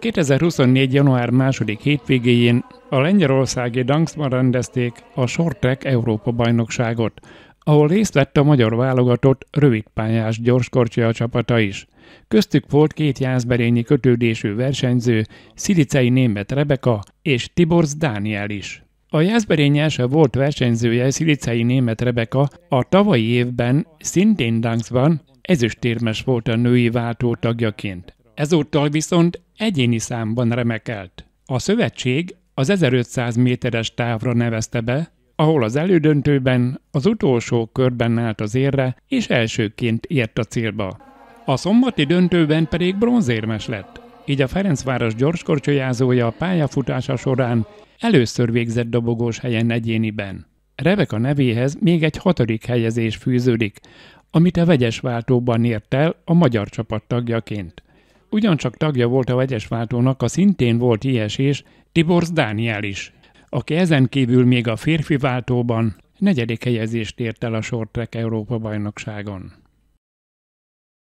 2024. január második hétvégéjén a lengyelországi Dangsban rendezték a Sortek Európa bajnokságot, ahol részt vett a magyar válogatott rövidpályás gyorskorcsolya csapata is. Köztük volt két jászberényi kötődésű versenyző, Szilicei német Rebeka és Tiborz Dániel is. A Jászberény első volt versenyzője Szilicei német Rebeka a tavalyi évben szintén Dangsban ezüstérmes volt a női váltó tagjaként. Ezúttal viszont egyéni számban remekelt. A szövetség az 1500 méteres távra nevezte be, ahol az elődöntőben az utolsó körben állt az érre, és elsőként ért a célba. A szombati döntőben pedig bronzérmes lett, így a Ferencváros gyorskorcsolyázója a pályafutása során először végzett dobogós helyen egyéniben. Rebeka nevéhez még egy hatodik helyezés fűződik, amit a vegyes váltóban ért el a magyar csapat tagjaként ugyancsak tagja volt a váltónak, a szintén volt ilyesés Tiborz Dániel is, aki ezen kívül még a férfi váltóban negyedik helyezést ért el a Sortrek Európa bajnokságon.